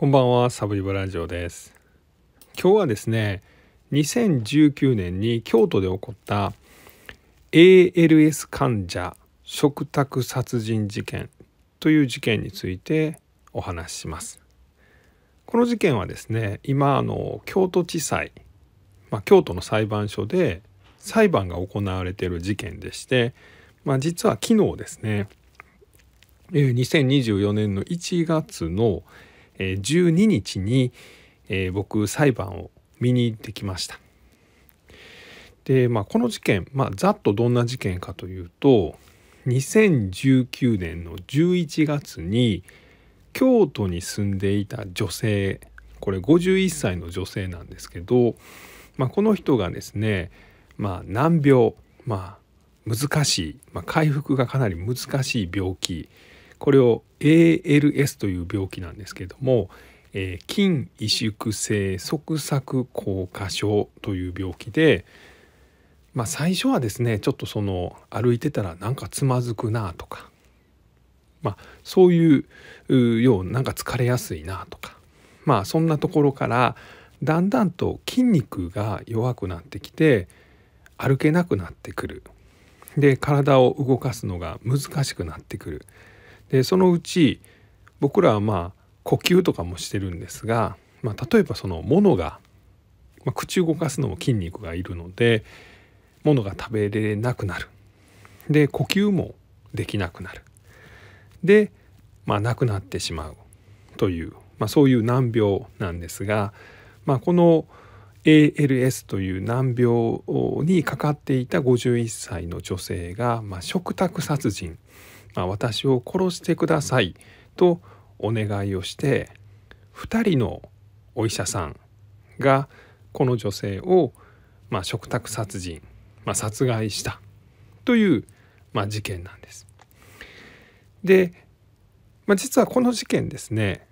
こんばんは、サブリブラジオです。今日はですね、2019年に京都で起こった ALS 患者嘱託殺人事件という事件についてお話しします。この事件はですね、今あの京都地裁、まあ、京都の裁判所で裁判が行われている事件でして、まあ、実は昨日ですね、2024年の1月の「え12日に、え僕裁判を見に行ってきました。で、まあ、この事件、まあ、ざっとどんな事件かというと2019年の11月に京都に住んでいた女性これ51歳の女性なんですけど、まあ、この人がですね、まあ、難病、まあ、難しい、まあ、回復がかなり難しい病気これを ALS という病気なんですけども、えー、筋萎縮性側索硬化症という病気で、まあ、最初はですねちょっとその歩いてたらなんかつまずくなとか、まあ、そういうようなんか疲れやすいなとか、まあ、そんなところからだんだんと筋肉が弱くなってきて歩けなくなってくるで体を動かすのが難しくなってくるでそのうち僕らはまあ呼吸とかもしてるんですが、まあ、例えばそのものが、まあ、口動かすのも筋肉がいるのでものが食べれなくなるで呼吸もできなくなるで、まあ、亡くなってしまうという、まあ、そういう難病なんですが、まあ、この ALS という難病にかかっていた51歳の女性が、まあ、食卓殺人まあ、私を殺してくださいとお願いをして2人のお医者さんがこの女性を、まあ、嘱託殺人、まあ、殺害したという、まあ、事件なんです。で、まあ、実はこの事件ですね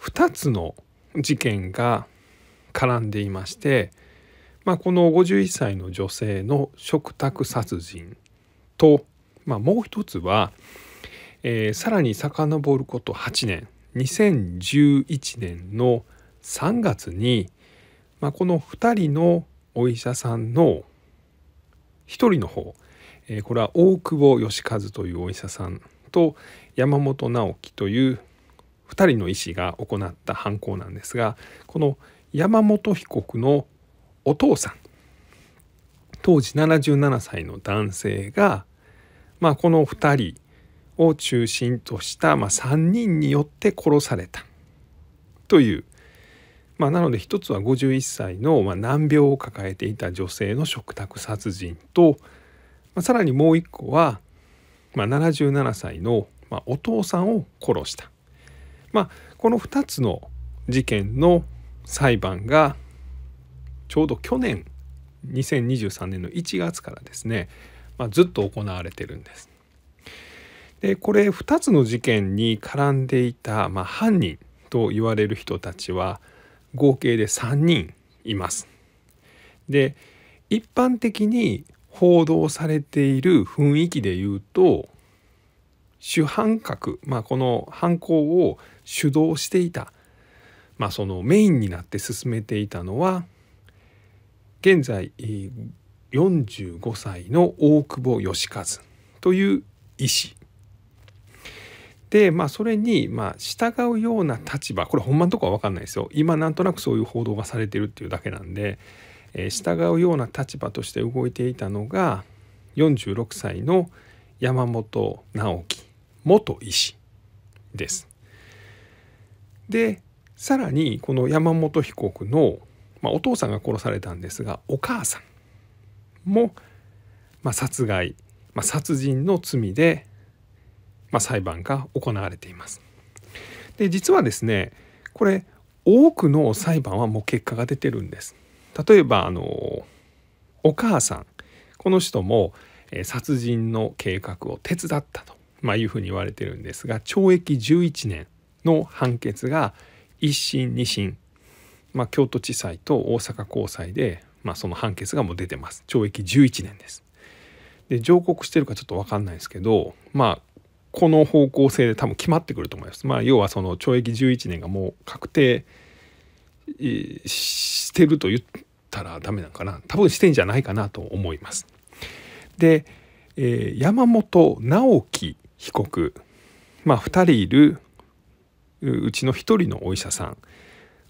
2つの事件が絡んでいまして、まあ、この51歳の女性の嘱託殺人とまあ、もう一つは、えー、さらに遡ること8年2011年の3月に、まあ、この2人のお医者さんの1人の方、えー、これは大久保義和というお医者さんと山本直樹という2人の医師が行った犯行なんですがこの山本被告のお父さん当時77歳の男性がまあ、この2人を中心とした、まあ、3人によって殺されたという、まあ、なので一つは51歳の、ま難病を抱えていた女性の嘱託殺人と、まあ、さらにもう一個は、ま77歳の、まお父さんを殺した、まこの2つの事件の裁判がちょうど去年2023年の1月からですねまあ、ずっと行われてるんです。でこれ2つの事件に絡んでいた、まあ、犯人と言われる人たちは合計で3人います。で一般的に報道されている雰囲気で言うと主犯格、まあ、この犯行を主導していた、まあ、そのメインになって進めていたのは現在45歳の大久保義和という医師でまあそれにまあ従うような立場これ本番とかは分かんないですよ今なんとなくそういう報道がされてるっていうだけなんで、えー、従うような立場として動いていたのが46歳の山本直樹元医師です。でさらにこの山本被告の、まあ、お父さんが殺されたんですがお母さんも、まあ、殺害、まあ、殺人の罪で、まあ、裁判が行われています。で実はですねこれ多くの裁判はもう結果が出てるんです。例えばあのお母さんこの人も殺人の計画を手伝ったと、まあ、いうふうに言われてるんですが懲役11年の判決が一審二審、まあ、京都地裁と大阪高裁でまあ、その判決がもう出てます懲役11年です。で上告してるかちょっと分かんないですけどまあこの方向性で多分決まってくると思います。まあ、要はその懲役11年がもう確定してると言ったらダメなんかな多分してんじゃないかなと思います。で、えー、山本直樹被告まあ2人いるうちの1人のお医者さん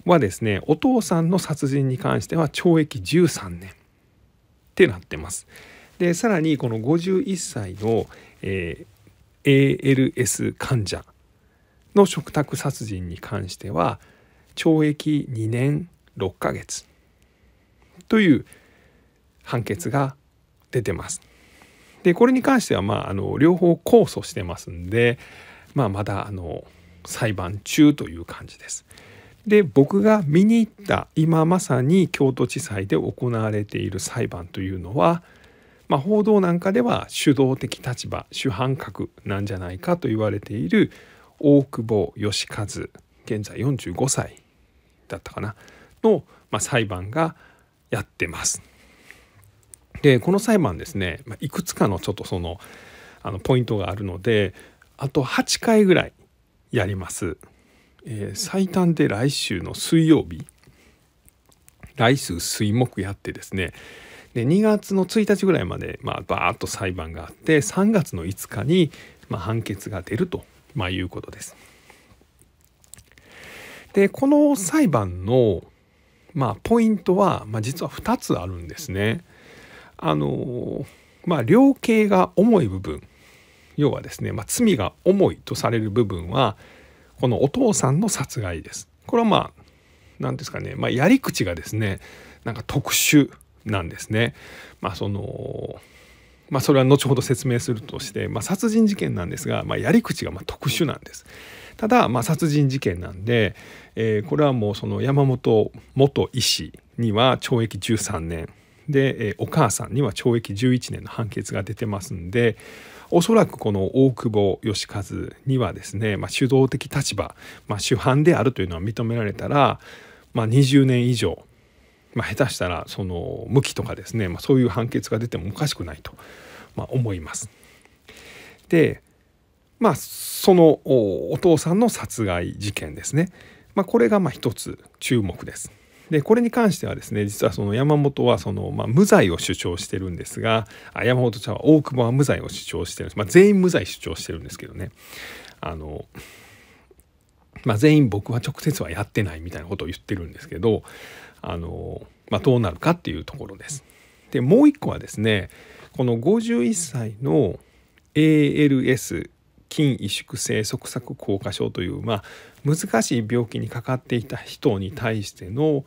はですねお父さんの殺人に関しては懲役13年ってなってます。でさらにこの51歳の、えー、ALS 患者の嘱託殺人に関しては懲役2年6ヶ月という判決が出てます。でこれに関してはまああの両方控訴してますんで、まあ、まだあの裁判中という感じです。で僕が見に行った今まさに京都地裁で行われている裁判というのは、まあ、報道なんかでは主導的立場主犯格なんじゃないかと言われている大久保義和現在45歳だったかなの、まあ、裁判がやってます。でこの裁判ですね、まあ、いくつかのちょっとそのあのポイントがあるのであと8回ぐらいやります。えー、最短で来週の水曜日来週水木やってですねで2月の1日ぐらいまで、まあ、バーッと裁判があって3月の5日に、まあ、判決が出ると、まあ、いうことです。でこの裁判の、まあ、ポイントは、まあ、実は2つあるんですね。あのまあ、量刑が重い部分要はですね、まあ、罪が重いとされる部分はこのお父さんの殺害です。これはまあ何ですかね、まあ、やり口がですねなんか特殊なんですね。まあそのまあ、それは後ほど説明するとして、まあ、殺人事件なんですが、まあ、やり口がま特殊なんです。ただ、ま殺人事件なんで、えー、これはもうその山本元医師には懲役13年で、えー、お母さんには懲役11年の判決が出てますんで、おそらくこの大久保義和にはですね、まあ、主導的立場、まあ、主犯であるというのは認められたら、まあ、20年以上、まあ、下手したらその無期とかですね、まあ、そういう判決が出てもおかしくないと、まあ、思います。でまあそのお父さんの殺害事件ですね、まあ、これがまあ一つ注目です。でこれに関してはですね実はその山本はその、まあ、無罪を主張してるんですが山本ちゃんは大久保は無罪を主張してるんです、まあ、全員無罪主張してるんですけどねあの、まあ、全員僕は直接はやってないみたいなことを言ってるんですけどあの、まどうなるかっていうところです。でもう一個はですねこの51歳の ALS 筋萎縮性側索硬化症という、まあ、難しい病気にかかっていた人に対しての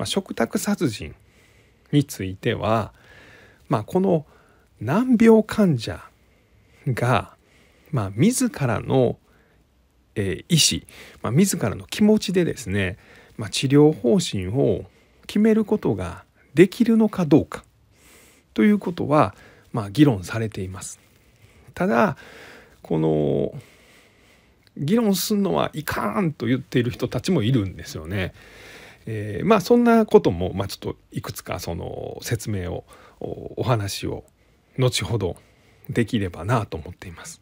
まあ、食卓殺人については、まあ、この難病患者が、まあ、自らの、えー、意思、まあ、自らの気持ちでですね、まあ、治療方針を決めることができるのかどうかということは、まあ、議論されています。ただこの議論すんのはいかんと言っている人たちもいるんですよね。えー、まあそんなことも、まあ、ちょっといくつかその説明をお話を後ほどできればなと思っています。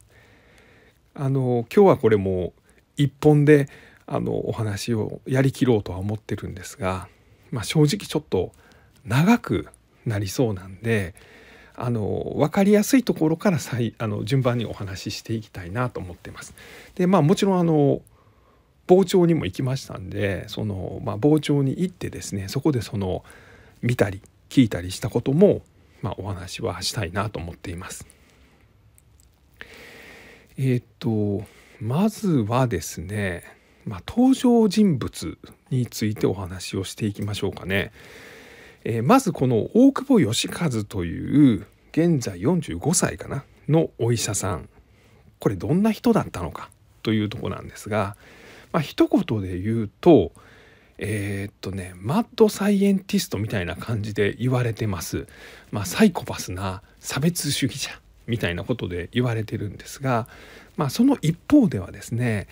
あの今日はこれも一本であのお話をやりきろうとは思ってるんですが、まあ、正直ちょっと長くなりそうなんであの分かりやすいところからさいあの順番にお話ししていきたいなと思ってます。でまあもちろんあの傍聴にも行きましたんでその、まあ、傍聴に行ってですねそこでその見たり聞いたりしたことも、まあ、お話はしたいなと思っています。えっ、とまずはですね、まあ、登場人物についてお話をしていきましょうかね。えー、まずこの大久保義和という現在45歳かなのお医者さんこれどんな人だったのかというとこなんですが、まあ一言で言うとえー、っとねマッドサイエンティストみたいな感じで言われてます。まあ、サイコパスな差別主義者みたいなことで言われてるんですが、まあ、その一方ではですね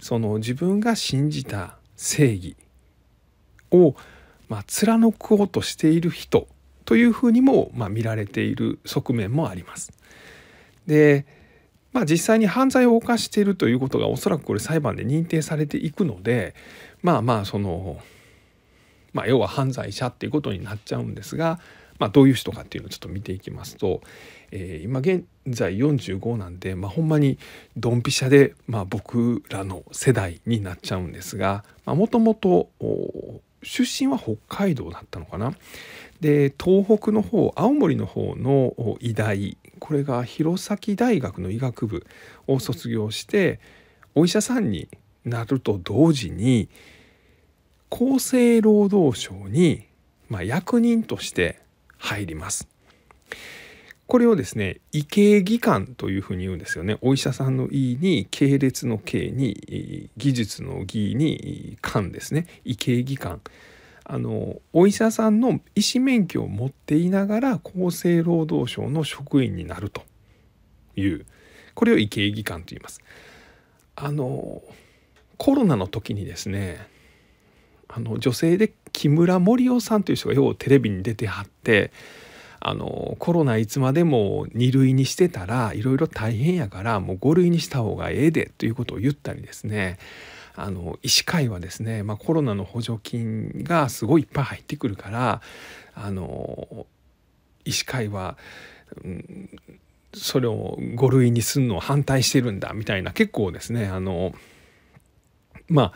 その自分が信じた正義を、まあ、貫こうとしている人というふうにも、まあ、見られている側面もあります。でまあ、実際に犯罪を犯しているということがおそらくこれ裁判で認定されていくのでまあまあその、まあ、要は犯罪者っていうことになっちゃうんですが、まあ、どういう人かっていうのをちょっと見ていきますと、えー、今現在45なんで、まあ、ほんまにドンピシャで、まあ、僕らの世代になっちゃうんですがもともと出身は北海道だったのかな。で東北の方青森の方の医大これが弘前大学の医学部を卒業してお医者さんになると同時に厚生労働省に、まあ、役人として入ります。これをですね医系技官というふうに言うんですよねお医者さんの医に系列の系に技術の技に官ですね医系技官あのお医者さんの医師免許を持っていながら厚生労働省の職員になるというこれを医系技官と言います。あのコロナの時にですねあの女性で木村森夫さんという人がようテレビに出てはってあのコロナいつまでも2類にしてたらいろいろ大変やからもう5類にした方がええでということを言ったりですねあの医師会はですね、まあ、コロナの補助金がすごいいっぱい入ってくるからあの医師会は、うん、それを5類にするのを反対してるんだみたいな結構ですねあのまあ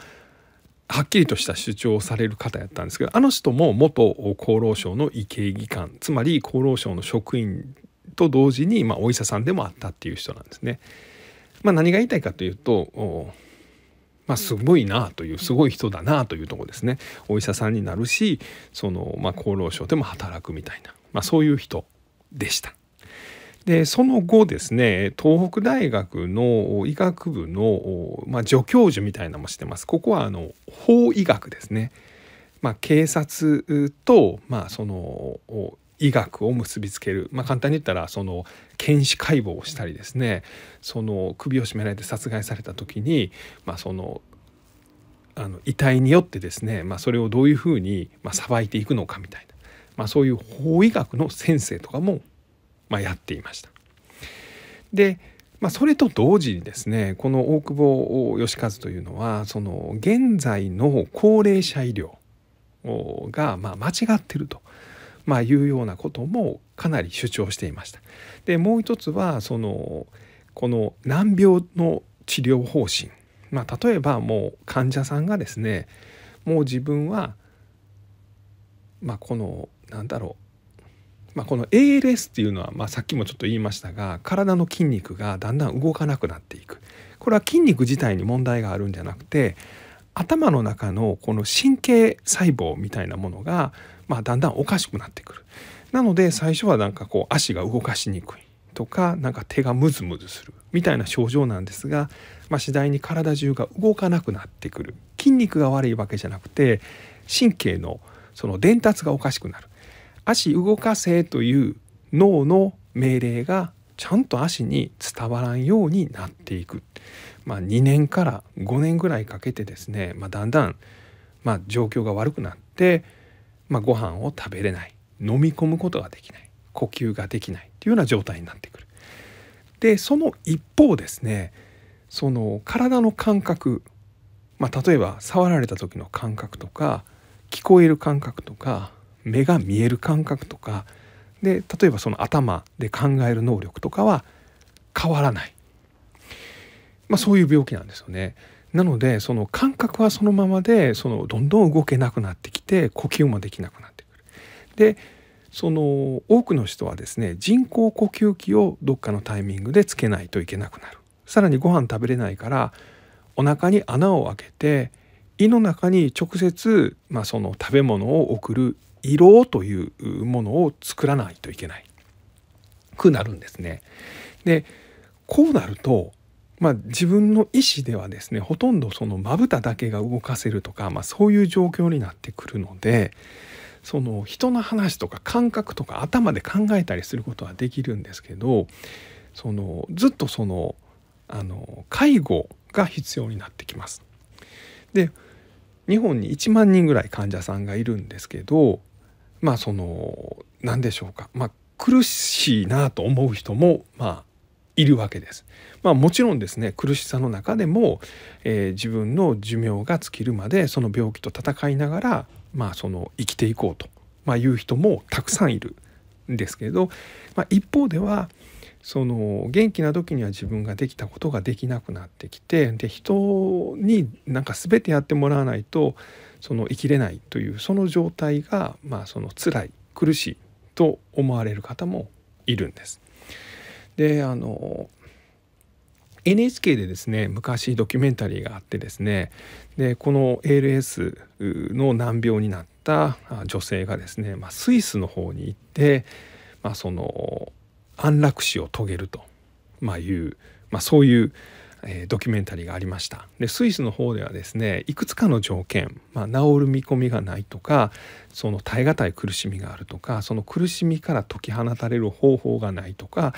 はっきりとした主張をされる方やったんですけどあの人も元厚労省の医系技官つまり厚労省の職員と同時に、まあ、お医者さんでもあったっていう人なんですね。まあ、何が言いたいかというとまあ、すごいなというすごい人だなというとこですねお医者さんになるしその、まあ、厚労省でも働くみたいな、まあ、そういう人でした。でその後ですね東北大学の医学部の、まあ、助教授みたいなのもしてますここはあの法医学ですね、まあ、警察と、まあ、その医学を結びつける、まあ、簡単に言ったらその検視解剖をしたりですねその首を絞められて殺害された時に、まあ、そのあの遺体によってですね、まあ、それをどういうふうにさばいていくのかみたいな、まあ、そういう法医学の先生とかも、まあ、やっていました。でまあ、それと同時にですねこの大久保義和というのはその現在の高齢者医療がまあ間違ってるとまあ、いうようなこともかなり主張していました。でもう一つはそのこの難病の治療方針、まあ、例えばもう患者さんがですねもう自分は、まあ、このなんだろうまあ、この ALS っていうのは、まあ、さっきもちょっと言いましたが体の筋肉がだんだん動かなくなっていくこれは筋肉自体に問題があるんじゃなくて頭の中のこの神経細胞みたいなものが、まあ、だんだんおかしくなってくる。なので最初はなんかこう足が動かしにくいとかなんか手がムズムズするみたいな症状なんですが、まあ、次第に体中が動かなくなってくる筋肉が悪いわけじゃなくて神経のその伝達がおかしくなる足動かせという脳の命令がちゃんと足に伝わらんようになっていく。まあ、2年から5年ぐらいかけてですね、まあ、だんだん、まあ、状況が悪くなって、まあ、ご飯を食べれない飲み込むことができない呼吸ができないというような状態になってくる。でその一方ですねその体の感覚、まあ、例えば触られた時の感覚とか聞こえる感覚とか目が見える感覚とかで例えばその頭で考える能力とかは変わらないまあ、そういう病気なんですよね。なのでその感覚はそのままでそのどんどん動けなくなってきて呼吸もできなくなってくる。でその多くの人はですね人工呼吸器をどっかのタイミングでつけないといけなくなる。さらにご飯食べれないからお腹に穴を開けて胃の中に直接、まあ、その食べ物を送る胃ろというものを作らないといけないくなるんですね。でこうなるとまあ、自分の意思ではですねほとんどそのまぶただけが動かせるとか、まあ、そういう状況になってくるのでその人の話とか感覚とか頭で考えたりすることはできるんですけどそのずっとそのあの介護が必要になってきます。で日本に1万人ぐらい患者さんがいるんですけどまあその何でしょうか、まあ、苦しいなと思う人もまあいるわけです。まあ、もちろんですね苦しさの中でも、えー、自分の寿命が尽きるまでその病気と戦いながら、まあ、その生きていこうと、まあ、いう人もたくさんいるんですけれど、まあ、一方ではその元気な時には自分ができたことができなくなってきてで人になんか全てやってもらわないとその生きれないというその状態がまあその辛い苦しいと思われる方もいるんです。であの NHK でですね昔ドキュメンタリーがあってですねでこの ALS の難病になった女性がですね、まあ、スイスの方に行って、まあ、その安楽死を遂げると、まあ、いう、まあ、そういう、えドキュメンタリーがありましたでスイスの方ではですねいくつかの条件、まあ、治る見込みがないとかその耐え難い苦しみがあるとかその苦しみから解き放たれる方法がないとか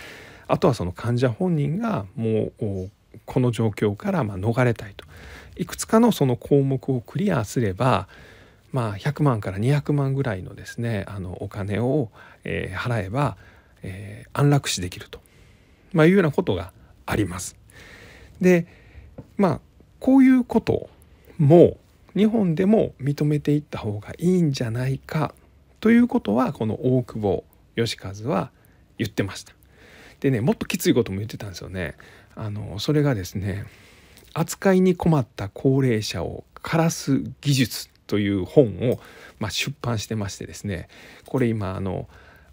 あとはその患者本人がもうこの状況からま逃れたいといくつかのその項目をクリアすれば、まあ、100万から200万ぐらいのですねあのお金を、え払えば、え安楽死できると、まあ、いうようなことがあります。でまあこういうことも日本でも認めていった方がいいんじゃないかということはこの大久保義和は言ってました。でねもっときついことも言ってたんですよね。あのそれがですね扱いに困った高齢者を枯らす技術という本を、まあ、出版してましてですねこれ今あの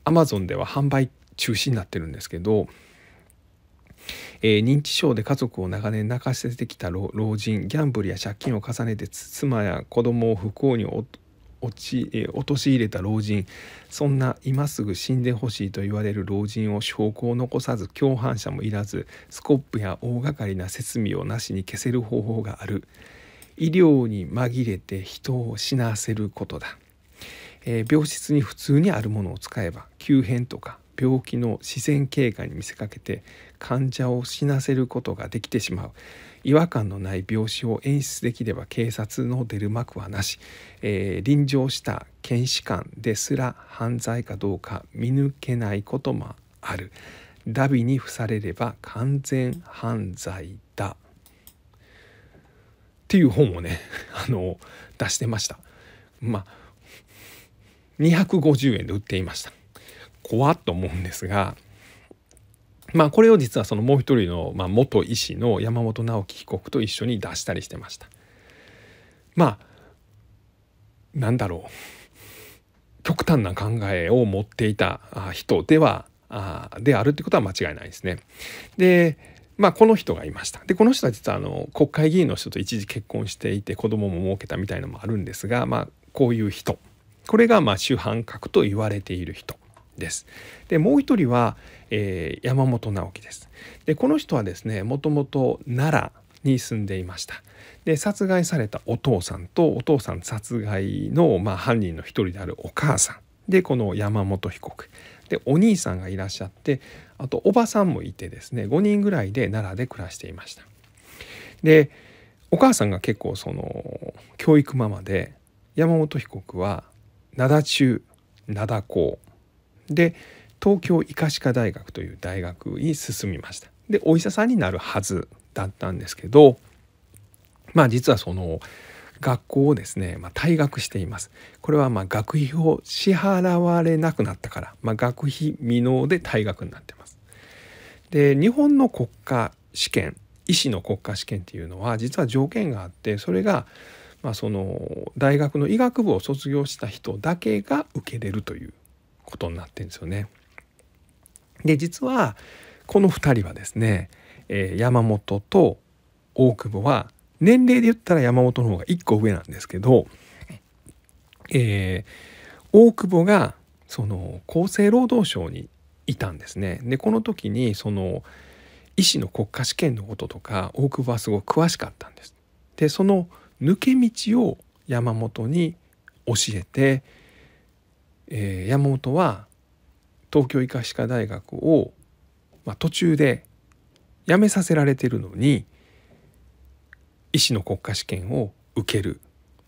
Amazon では販売中止になってるんですけどえー、認知症で家族を長年泣かせてきた老人ギャンブルや借金を重ねて妻や子供を不幸に落ち、陥れた老人そんな今すぐ死んでほしいと言われる老人を証拠を残さず共犯者もいらずスコップや大掛かりな設備をなしに消せる方法がある医療に紛れて人を死なせることだ、えー、病室に普通にあるものを使えば急変とか病気の自然経過に見せかけて患者を死なせることができてしまう違和感のない病死を演出できれば警察の出る幕はなし、えー、臨場した検視官ですら犯罪かどうか見抜けないこともあるダビに付されれば完全犯罪だっていう本をね あの出してましたまあ250円で売っていました怖っと思うんですがまあ、これを実はそのもう一人の、まあ、元医師の山本直樹被告と一緒に出したりしてました。まあなんだろう極端な考えを持っていた人ではあであるってことは間違いないですね。でまあこの人がいました。でこの人は実はあの国会議員の人と一時結婚していて子供も設けたみたいのもあるんですが、まあ、こういう人これがまあ主犯格と言われている人。です。でもう一人は、えー、山本直樹です。でこの人はですねもともと奈良に住んでいました。で殺害されたお父さんとお父さん殺害の、まあ、犯人の一人であるお母さんでこの山本被告でお兄さんがいらっしゃってあとおばさんもいてですね5人ぐらいで奈良で暮らしていました。でお母さんが結構その教育ママで山本被告は灘中灘高で東京医科歯科大学という大学に進みましたでお医者さんになるはずだったんですけどまあ実はその学校をですね、まあ、退学していますこれはま学費を支払われなくなったから、まあ、学費未納で退学になってますで日本の国家試験医師の国家試験っていうのは実は条件があってそれがまあ、その大学の医学部を卒業した人だけが受けれるということになってるんですよね。で実はこの2人はですね、えー、山本と大久保は年齢で言ったら山本の方が1個上なんですけど、えー、大久保がその厚生労働省にいたんですね。でこの時にその医師の国家試験のこととか大久保はすごく詳しかったんです。でその抜け道を山本に教えてえー、山本は東京医科歯科大学を、まあ、途中で辞めさせられてるのに医師の国家試験を受ける、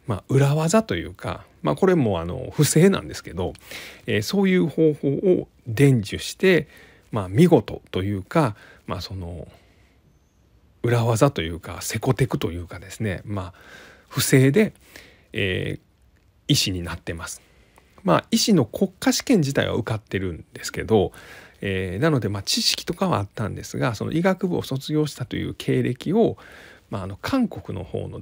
まあ、裏技というか、まあ、これもあの不正なんですけど、えー、そういう方法を伝授して、まあ、見事というか、まあ、その裏技というかセコテクというかですね、まあ、不正で、えー、医師になってます。まあ、医師の国家試験自体は受かってるんですけど、えー、なのでまあ知識とかはあったんですがその医学部を卒業したという経歴を、まあ、あの韓国の方の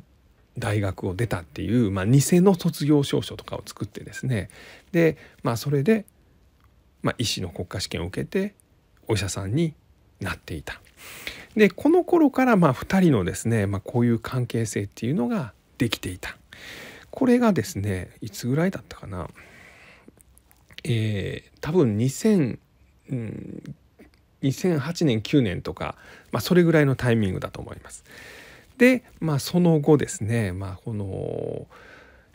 大学を出たっていう、まあ、偽の卒業証書とかを作ってですねで、まあ、それで、まあ、医師の国家試験を受けてお医者さんになっていた。でこの頃からまあ2人のですね、まあ、こういう関係性っていうのができていた。これがですねいつぐらいだったかなえー、多分2000、うん、2008年9年とか、まあ、それぐらいのタイミングだと思います。で、まあ、その後ですね、まあ、この、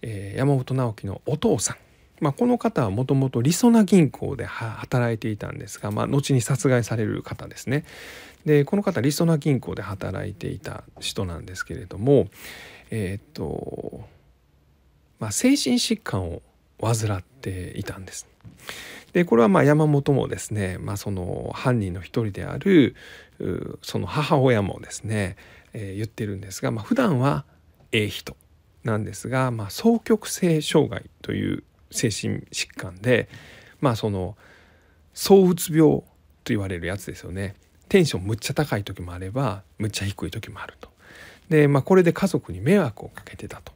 えー、山本直樹のお父さん、まあ、この方はもともとりそな銀行で働いていたんですが、まあ、後に殺害される方ですね。でこの方りそな銀行で働いていた人なんですけれどもえー、っと、まあ、精神疾患を患っていたんです。でこれはま山本もですね、まあ、その犯人の一人であるその母親もですね、えー、言ってるんですが、まあ、普段はええ人なんですが、まあ、双極性障害という精神疾患で、まあ、その躁うつ病と言われるやつですよねテンションむっちゃ高い時もあればむっちゃ低い時もあると。で、まあ、これで家族に迷惑をかけてたと。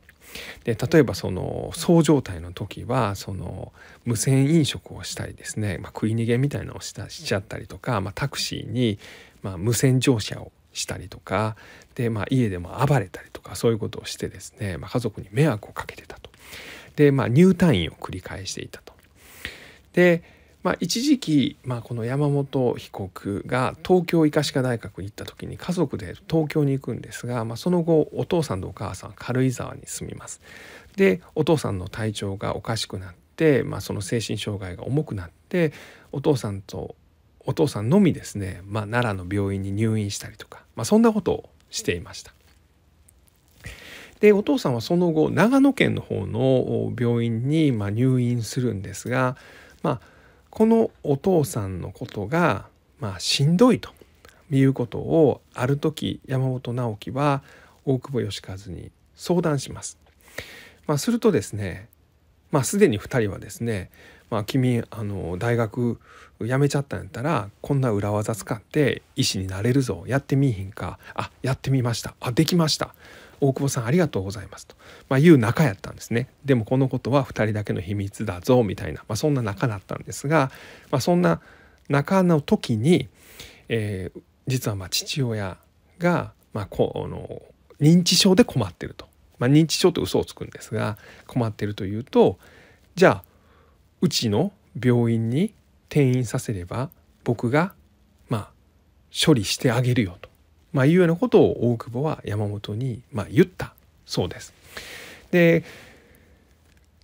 で例えばそのそう状態の時はその無線飲食をしたりですね、まあ、食い逃げみたいなのをしたしちゃったりとか、まあ、タクシーに、まあ、無線乗車をしたりとかで、まあ、家でも暴れたりとかそういうことをしてですね、まあ、家族に迷惑をかけてたと。で、まあ、入退院を繰り返していたと。でまあ、一時期、まあ、この山本被告が東京医科歯科大学に行った時に家族で東京に行くんですが、まあ、その後お父さんとお母さん軽井沢に住みます。でお父さんの体調がおかしくなって、まあ、その精神障害が重くなってお父さんとお父さんのみですね、まあ、奈良の病院に入院したりとか、まあ、そんなことをしていました。でお父さんはその後長野県の方の病院にま入院するんですが、まあこのお父さんのことが、まあ、しんどいということをある時山本直樹は大久保義和に相談します。まあ、するとですね、まあ、すでに2人はですね「まあ、君あの大学辞めちゃったんやったらこんな裏技使って医師になれるぞやってみいひんかあやってみましたあできました」大久保さんありがとうございますと、まあ、いう仲やったんですねでもこのことは2人だけの秘密だぞみたいな、まあ、そんな仲だったんですが、まあ、そんな仲の時に、えー、実はま父親が、まあ、この認知症で困ってると、まあ、認知症って嘘をつくんですが困ってるというとじゃあうちの病院に転院させれば僕がまあ処理してあげるよとまあ、いうようなことを大久保は山本に、まあ、言ったそうです。で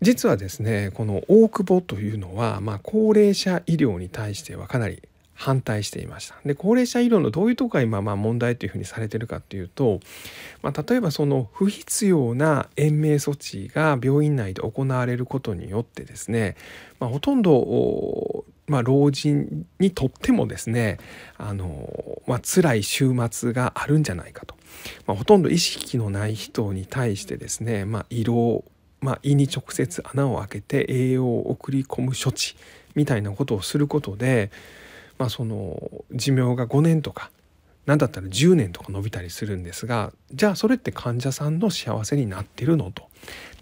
実はですねこの大久保というのは、まあ、高齢者医療に対してはかなり反対していましたで高齢者医療のどういうとこが今まあ問題というふうにされてるかっていうと、まあ、例えばその不必要な延命措置が病院内で行われることによってですね、まあ、ほとんどまあ、老人にとってもですねあの、まあ、辛い週末があるんじゃないかと、まあ、ほとんど意識のない人に対してですね、まあ、胃ろまあ、胃に直接穴を開けて栄養を送り込む処置みたいなことをすることで、まあ、その寿命が5年とか何だったら10年とか伸びたりするんですがじゃあそれって患者さんの幸せになってるのと。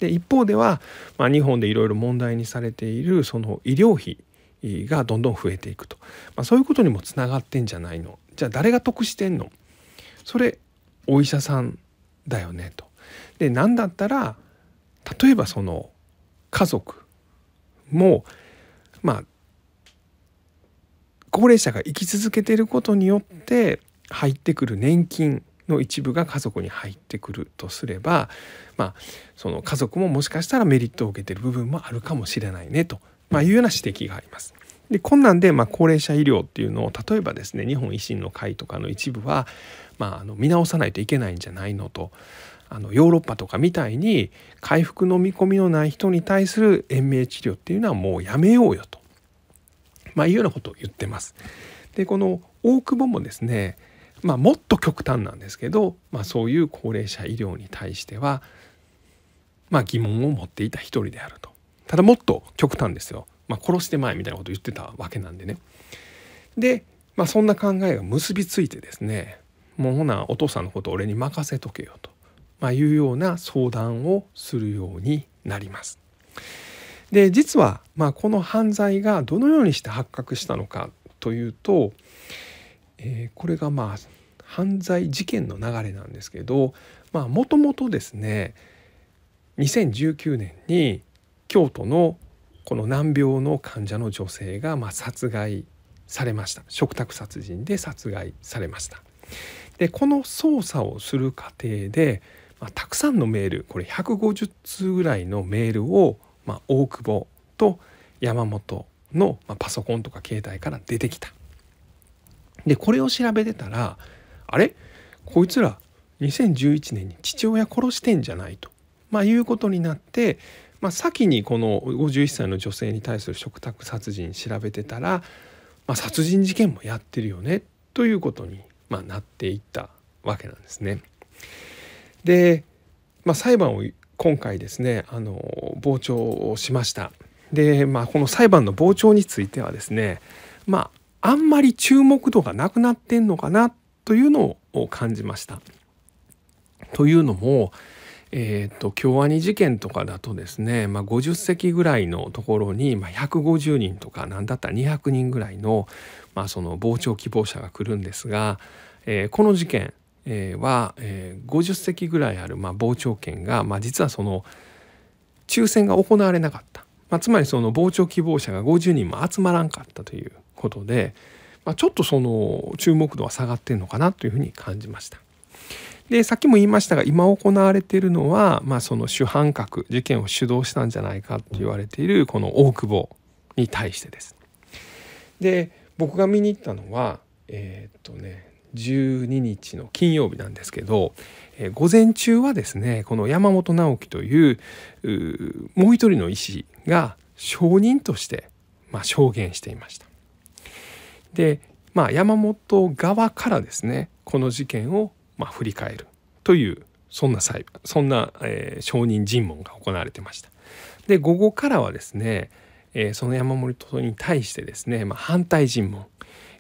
で一方では、まあ、日本でいろいろ問題にされているその医療費がどんどん増えていくと、まあ、そういうことにもつながってんじゃないのじゃあ誰が得してんのそれお医者さんだよねと。で何だったら例えばその家族もまあ高齢者が生き続けてることによって入ってくる年金の一部が家族に入ってくるとすれば、まあ、その家族ももしかしたらメリットを受けてる部分もあるかもしれないねとまあ、いうような指摘があります。でこで、まあ、高齢者医療っていうのを例えばですね日本維新の会とかの一部は、まあ、あの見直さないといけないんじゃないのとあのヨーロッパとかみたいに回復の見込みのない人に対する延命治療っていうのはもうやめようよと、まあ、いうようなことを言ってます。でこの大久保もですね、まあ、もっと極端なんですけど、まあ、そういう高齢者医療に対しては、まあ、疑問を持っていた一人であると。ただもっと極端ですよ、まあ、殺して前みたいなことを言ってたわけなんでねで、まあ、そんな考えが結びついてですねもうほなお父さんのこと俺に任せとけよと、まあ、いうような相談をするようになります。で実は、まあ、この犯罪がどのようにして発覚したのかというと、えー、これがまあ犯罪事件の流れなんですけどもともとですね2019年に京都のこの難病の患者の女性がま殺害されました嘱託殺人で殺害されましたでこの捜査をする過程で、まあ、たくさんのメールこれ150通ぐらいのメールを、まあ、大久保と山本の、パソコンとか携帯から出てきたでこれを調べてたらあれこいつら2011年に父親殺してんじゃないと、まあ、いうことになってまあ、先にこの51歳の女性に対する嘱託殺人調べてたら、まあ、殺人事件もやってるよねということに、まあ、なっていったわけなんですね。で、まあ、裁判を今回ですねあの傍聴をしました。で、まあ、この裁判の傍聴についてはですね、まあ、あんまり注目度がなくなってんのかなというのを感じました。というのも、えーと、京アニ事件とかだとですね、まあ、50席ぐらいのところに、まあ、150人とか何だったら200人ぐらいの,、まあその傍聴希望者が来るんですが、えー、この事件、は、えー、50席ぐらいある、まあ、傍聴券が、まあ、実はその抽選が行われなかった、まあ、つまりその傍聴希望者が50人も集まらんかったということで、まあ、ちょっとその注目度は下がってるのかなというふうに感じました。でさっきも言いましたが今行われているのは、まあ、その主犯格事件を主導したんじゃないかと言われているこの大久保に対してです。で僕が見に行ったのはえー、っとね12日の金曜日なんですけど、えー、午前中はですねこの山本直樹というもう一人の医師が証人として、まあ、証言していました。で、まあ、山本側からですねこの事件をまあ、振り返るというそんな裁判そんな、えー、証人尋問が行われてました。で午後からはですね、えー、その山盛とに対してですね、まあ、反対尋問、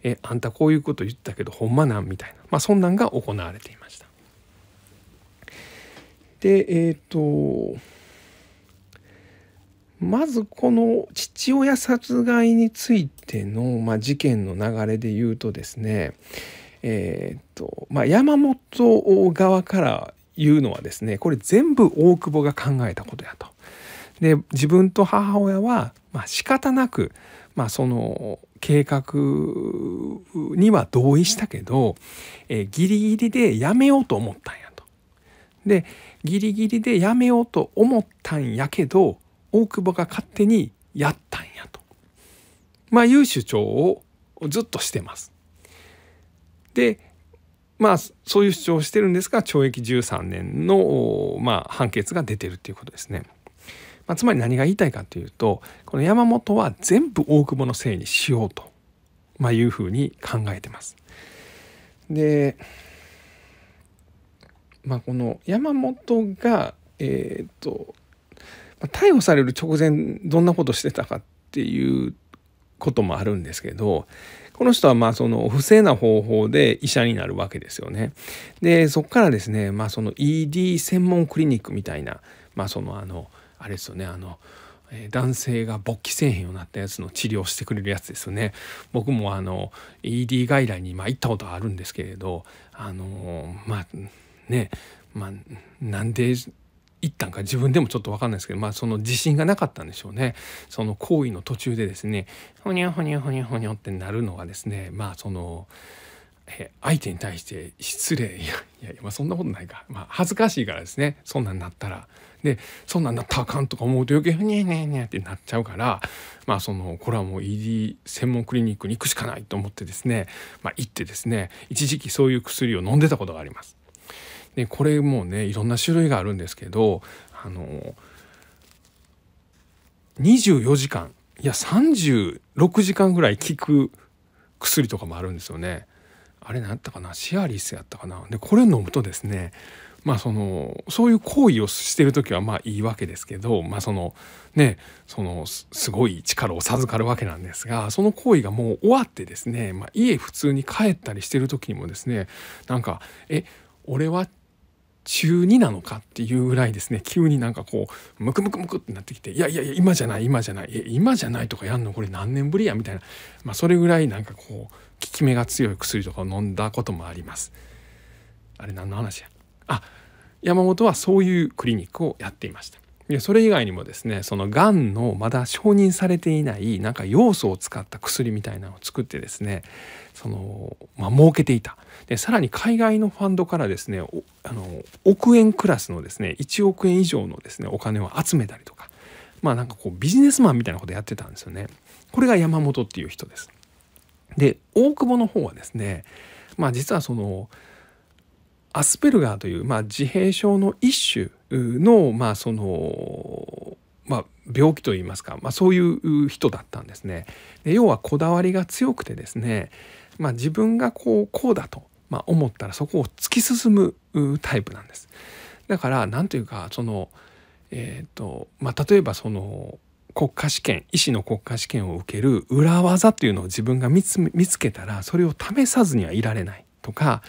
えー、あんたこういうこと言ったけどほんまなんみたいな、まあ、そんなんが行われていました。でえっ、ー、とまずこの父親殺害についての、まあ、事件の流れで言うとですね、えー、っとまあ、山本側から言うのはですねこれ全部大久保が考えたことやと。で自分と母親は、まあ、仕方なく、まあ、その計画には同意したけど、えー、ギリギリでやめようと思ったんやと。でギリギリでやめようと思ったんやけど大久保が勝手にやったんやと。まあいう主張をずっとしてます。でまあそういう主張をしてるんですが懲役13年の、まあ、判決が出てるっていうことですね。まあ、つまり何が言いたいかというとこの山本は全部大久保のせいにしようと、まあ、いうふうに考えてます。で、まあ、この山本が、えー、っと逮捕される直前どんなことしてたかっていうこともあるんですけどこの人はまあその不正な方法で医者になるわけですよね。でそこからですね、まあ、その ED 専門クリニックみたいな、まあ、そのあのあれですよねあの男性が勃起せえへんようになったやつの治療してくれるやつですよね。僕もあの ED 外来にまあ行ったことあるんですけれどあのまあねまあなんで行ったんか自分でもちょっと分かんないですけど、まあ、その自信がなかったんでしょうねその行為の途中でですねほにゃほにゃほにゃほにゃってなるのがですねまあその相手に対して失礼いやいやまあそんなことないか、まあ、恥ずかしいからですねそんなんなったらでそんなんなったらあかんとか思うと余計にゃにゃにゃってなっちゃうからまあそのこれはもう ED 専門クリニックに行くしかないと思ってですね、まあ、行ってですね一時期そういう薬を飲んでたことがあります。でこれもねいろんな種類があるんですけどあの24時間いや36時間ぐらい効く薬とかもあるんですよね。あれ何やったかなシアリスやったかなでこれ飲むとですねまあそのそういう行為をしてる時はまあいいわけですけどまあそのねそのすごい力を授かるわけなんですがその行為がもう終わってですね、まあ、家普通に帰ったりしてる時にもですねなんか「え俺は中2なのかっていうぐらいですね急になんかこうムクムクムクってなってきていやいやいや今じゃない今じゃないえ今じゃないとかやんのこれ何年ぶりやみたいな、まあ、それぐらいなんかこう効き目が強い薬とかを飲んだこともあります。あれ何の話やあ山本はそういうクリニックをやっていました。でそれ以外にもですねそのがんのまだ承認されていないなんか要素を使った薬みたいなのを作ってですねそのまあ、儲けていたでさらに海外のファンドからですねあの億円クラスのですね1億円以上のですねお金を集めたりとかまあなんかこうビジネスマンみたいなことやってたんですよねこれが山本っていう人ですで大久保の方はですねまあ実はそのアスペルガーという、まあ、自閉症の一種の,、まあそのまあ、病気といいますか、まあ、そういう人だったんですね。で要はこだわりが強くてですね、まあ、自分がこうこうだと、まあ、思ったらそこを突き進むタイプなんです。だから何というかその、えーとまあ、例えばその国家試験医師の国家試験を受ける裏技というのを自分が見つけたらそれを試さずにはいられないとか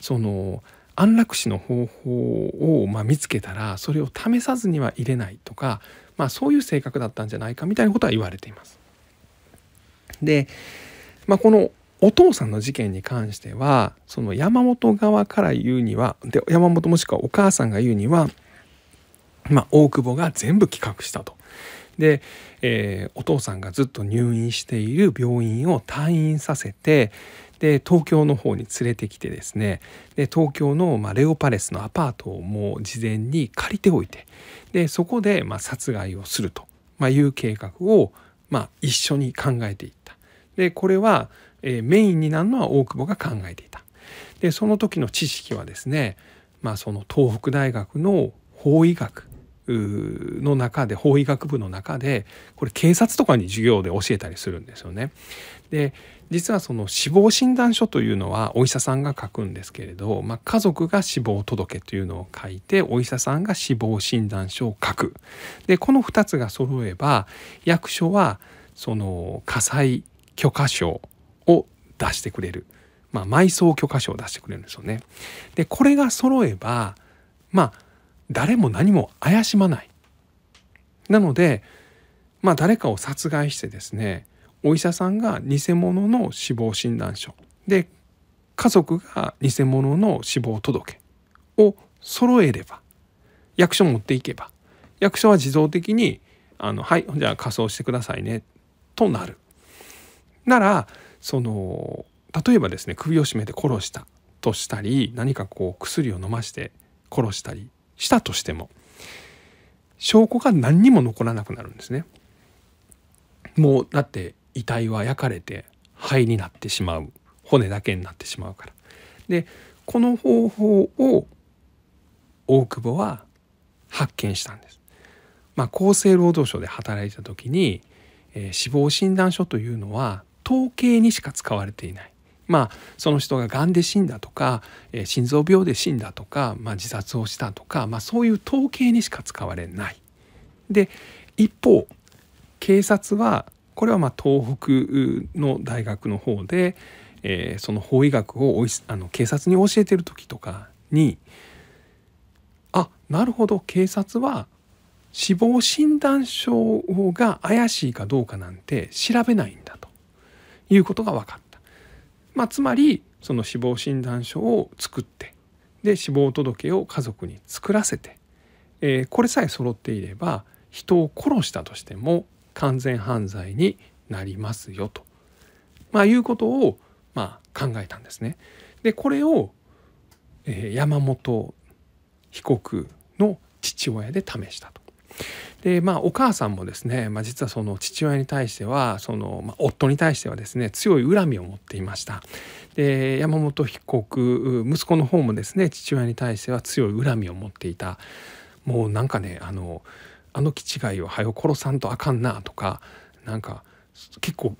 その安楽死の方法を、ま見つけたらそれを試さずには入れないとか、まあ、そういう性格だったんじゃないかみたいなことは言われています。で、まあ、このお父さんの事件に関してはその山本側から言うにはで山本もしくはお母さんが言うには、まあ、大久保が全部企画したと。で、えー、お父さんがずっと入院している病院を退院させてで東京の方に連れてきてですねで東京の、まあ、レオパレスのアパートをもう事前に借りておいてでそこで、まあ、殺害をすると、まあ、いう計画を、まあ、一緒に考えていったでこれは、えー、メインになるのは大久保が考えていたでその時の知識はですね、まあ、その東北大学の法医学の中で法医学部の中でこれ警察とかに授業で教えたりするんですよね。で実はその死亡診断書というのはお医者さんが書くんですけれど、まあ、家族が死亡届というのを書いてお医者さんが死亡診断書を書くでこの2つが揃えば役所はその火災許可証を出してくれる、まあ、埋葬許可証を出してくれるんですよね。でこれが揃えばまあ誰も何も怪しまない。なのでまあ誰かを殺害してですねお医者さんが偽物の死亡診断書で家族が偽物の死亡届を揃えれば役所持っていけば役所は自動的にあの「はいじゃあ仮装してくださいね」となる。ならその例えばですね首を絞めて殺したとしたり何かこう薬を飲まして殺したりしたとしても証拠が何にも残らなくなるんですね。もうだって遺体は焼かれて灰になってしまう骨だけになってしまうから。でこの方法を大久保は発見したんです。まあ、厚生労働省で働いた時に、えー、死亡診断書というのは統計にしか使われていない。まあ、その人ががんで死んだとか、えー、心臓病で死んだとか、まあ、自殺をしたとか、まあ、そういう統計にしか使われない。で一方警察はこれはま東北の大学の方で、えー、その法医学をあの警察に教えてる時とかにあなるほど警察は死亡診断書が怪しいかどうかなんて調べないんだということが分かった。まあ、つまりその死亡診断書を作ってで死亡届を家族に作らせて、えー、これさえ揃っていれば人を殺したとしても完全犯罪になりますよと、まあ、いうことを、まあ、考えたんですね。でこれを、えー、山本被告の父親で試したと。でまあお母さんもですね、まあ、実はその父親に対してはその、まあ、夫に対してはですね強い恨みを持っていましたで山本被告息子の方もですね父親に対しては強い恨みを持っていたもうなんかねあのあの気違いをはよ殺さんとあかんなとかなんか結構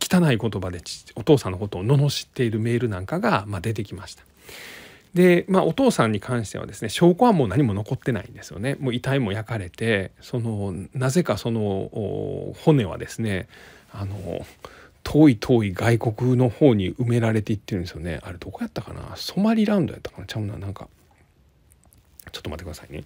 汚い言葉でお父さんのことを罵っているメールなんかが、まあ、出てきました。で、まあ、お父さんに関してはですね証拠はもう何も残ってないんですよねもう遺体も焼かれてそのなぜかその骨はですねあの遠い遠い外国の方に埋められていってるんですよねあれどこやったかなソマリランドやったかなちゃうななんかちょっと待ってくださいね。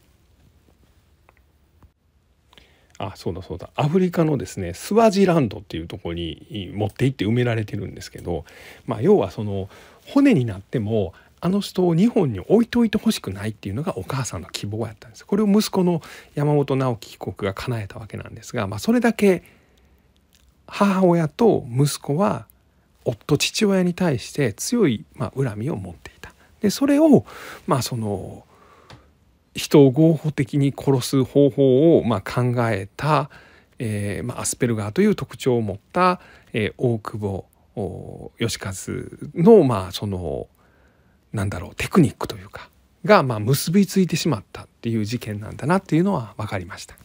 あそうだそうだアフリカのですねスワジランドっていうとこに持って行って埋められてるんですけど、まあ、要はその骨になってもあの人を日本に置いといてほしくないっていうのがお母さんの希望やったんですこれを息子の山本直樹被告が叶えたわけなんですが、まあ、それだけ母親と息子は夫父親に対して強い、まあ、恨みを持っていた。でそれを、まあ、その人を合法的に殺す方法をま考えた、えー、まアスペルガーという特徴を持った、えー、大久保義和のまあそのなんだろうテクニックというかがま結びついてしまったっていう事件なんだなっていうのは分かりました。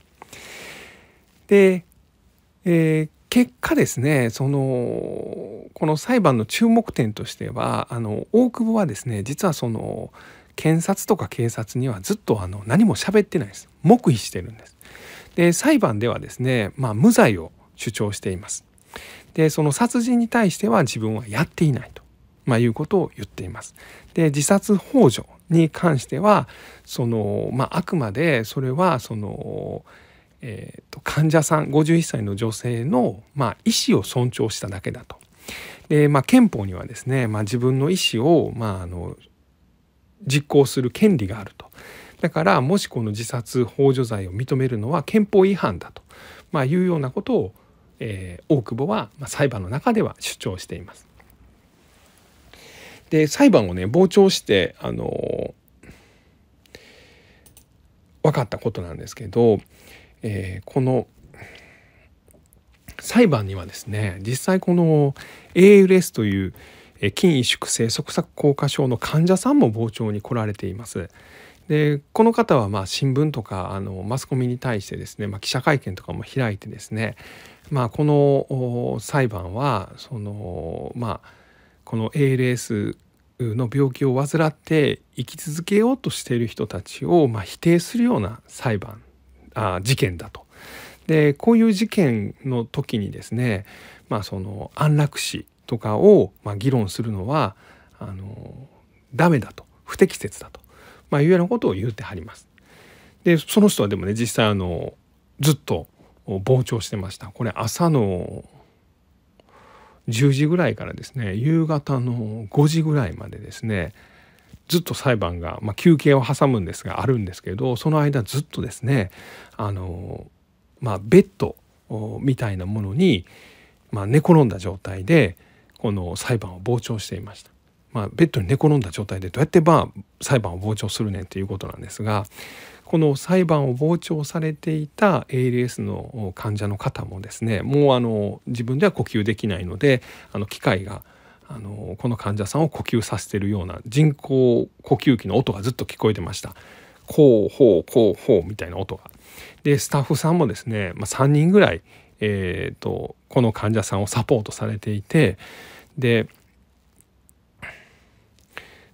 で、えー、結果ですねそのこの裁判の注目点としてはあの大久保はですね実はその検察とか警察にはずっとあの何も喋ってないです黙秘してるんですで裁判ではですね、まあ、無罪を主張していますでその殺人に対しては自分はやっていないと、まあ、いうことを言っていますで自殺幇助に関してはその、まあ、あくまでそれはその、えーと患者さん51歳の女性の、まあ、意思を尊重しただけだとで、まあ、憲法にはですね、まあ、自分の意思を、まあ、あの実行する権利があるとだからもしこの自殺ほ助罪を認めるのは憲法違反だと、まあ、いうようなことを、えー、大久保は、まあ、裁判の中では主張しています。で裁判をね傍聴してあのー、分かったことなんですけど、えー、この裁判にはですね実際この ALS という筋萎縮性側索硬化症の患者さんも傍聴に来られています。でこの方はま新聞とかあのマスコミに対してですね、まあ、記者会見とかも開いてですね、まあ、この裁判はその、まあ、この ALS の病気を患って生き続けようとしている人たちをま否定するような裁判あ事件だと。でこういう事件の時にですね、まあ、その安楽死とかを、まあ、議論するのはあのダメだと不適切だと、まあ、いうようなことを言ってはります。でその人はでもね実際あのずっと膨張してました。これ朝の10時ぐらいからですね夕方の5時ぐらいまでですねずっと裁判が、まあ、休憩を挟むんですがあるんですけどその間ずっとですねあの、まあ、ベッドみたいなものに、まあ、寝転んだ状態でこの裁判を傍聴していました。まあ、ベッドに寝転んだ状態でどうやってば裁判を傍聴するねんということなんですがこの裁判を傍聴されていた ALS の患者の方もですねもうあの自分では呼吸できないのであの機械があのこの患者さんを呼吸させてるような人工呼吸器の音がずっと聞こえてました。こうほうこうほうみたいな音が。でスタッフさんもですね、まあ、3人ぐらい、えーとこの患者さんをサポートされていてで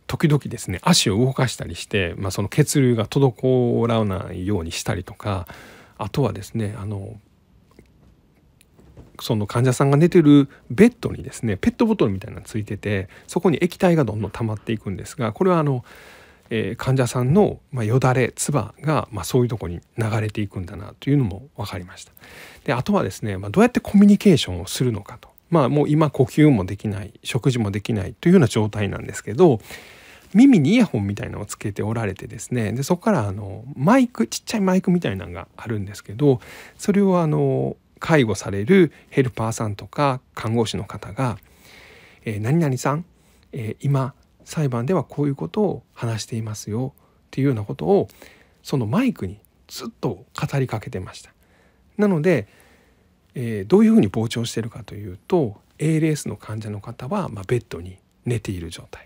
時々ですね足を動かしたりして、まあ、その血流が滞らないようにしたりとかあとはですねあのその患者さんが寝てるベッドにですねペットボトルみたいなのついててそこに液体がどんどん溜まっていくんですがこれはあの、えー、患者さんの、まあ、よだれ唾が、まあ、そういうとこに流れていくんだなというのも分かりました。であとはですね、まあ、どうやってコミュニケーションをするのかとまあもう今呼吸もできない食事もできないというような状態なんですけど耳にイヤホンみたいなのをつけておられてですねでそこからあのマイクちっちゃいマイクみたいなのがあるんですけどそれをあの介護されるヘルパーさんとか看護師の方が「えー、何々さん、えー、今裁判ではこういうことを話していますよ」っていうようなことをそのマイクにずっと語りかけてました。なのでえー、どういうふうに膨張しているかというと ALS の患者の方は、まあ、ベッドに寝ている状態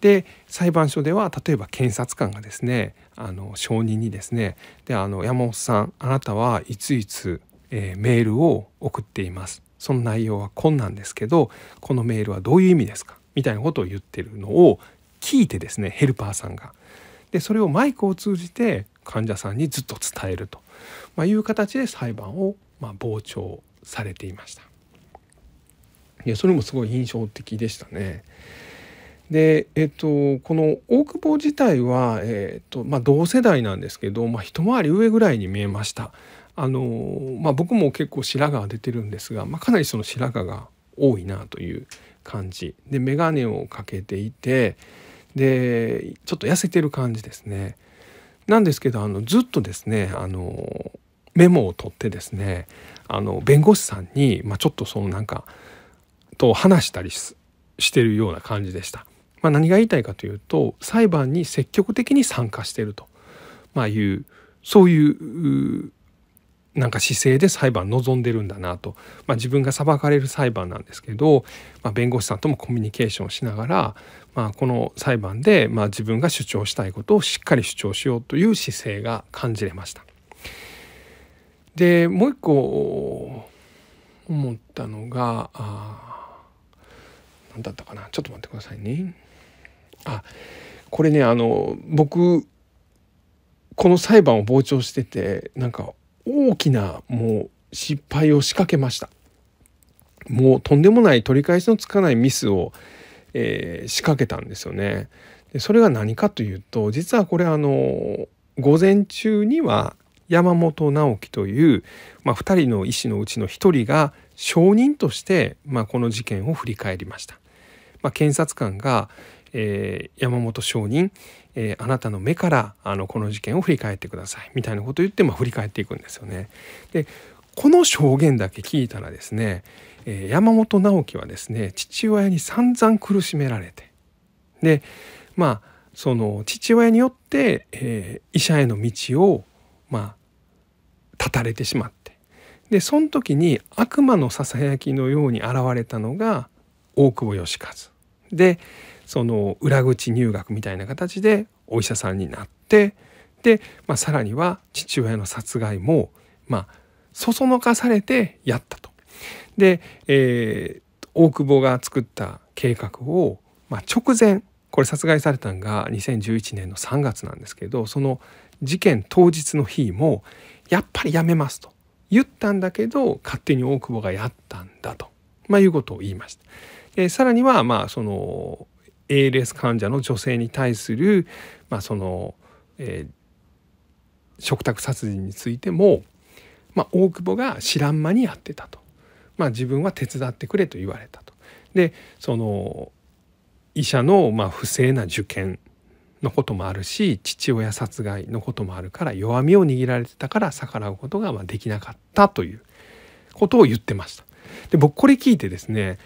で裁判所では例えば検察官がですねあの証人にですねであの山本さんあなたはいついつ、えー、メールを送っていますその内容は困難ですけどこのメールはどういう意味ですかみたいなことを言ってるのを聞いてですねヘルパーさんが。でそれをマイクを通じて患者さんにずっと伝えると、まあ、いう形で裁判をまあ、傍されていましたいやそれもすごい印象的でしたね。でえっと、この大久保自体は、えっとまあ、同世代なんですけど、まあ、一回り上ぐらいに見えましたあの、まあ、僕も結構白髪が出てるんですが、まあ、かなりその白髪が多いなという感じで眼鏡をかけていてでちょっと痩せてる感じですねなんですけどあのずっとですねあのメモを取ってですねあの弁護士さんに、まあ、ちょっとそのなんかと話したりしてるような感じでした。まあ、何が言いたいかというと裁判に積極的に参加していると、まあ、いうそういうなんか姿勢で裁判望んでるんだなと、まあ、自分が裁かれる裁判なんですけど、まあ、弁護士さんともコミュニケーションしながら、まあ、この裁判でまあ自分が主張したいことをしっかり主張しようという姿勢が感じれました。でもう一個思ったのが何だったかなちょっと待ってくださいね。あこれねあの僕この裁判を傍聴しててなんか大きなもう失敗を仕掛けました。もうとんでもない取り返しのつかないミスを、えー、仕掛けたんですよね。でそれが何かというと実はこれあの午前中には山本直樹という、まあ、2人の医師のうちの1人が証人として、まあ、この事件を振り返りました。まあ、検察官が、えー、山本証人、えー、あなたの目からあのこの事件を振り返ってくださいみたいなことを言って、まあ、振り返っていくんですよね。でこの証言だけ聞いたらですね、えー、山本直樹はですね父親に散々苦しめられてでまあその父親によって、えー、医者への道をまあ断たれてしまってでその時に悪魔のささやきのように現れたのが大久保義和でその裏口入学みたいな形でお医者さんになってで、まあ、さらには父親の殺害もまあそそのかされてやったと。で、えー、大久保が作った計画を、まあ、直前これ殺害されたのが2011年の3月なんですけどその事件当日の日もやっぱりやめますと言ったんだけど勝手に大久保がやったんだと、まあ、いうことを言いました。えさらにはまあその ALS 患者の女性に対する、まあそのえー、食卓殺人についても、まあ、大久保が知らん間にやってたと、まあ、自分は手伝ってくれと言われたと。でその医者のまあ不正な受験のこともあるし父親殺害のこともあるから弱みを握られてたから逆らうことができなかったということを言ってました。で僕これ聞いてですね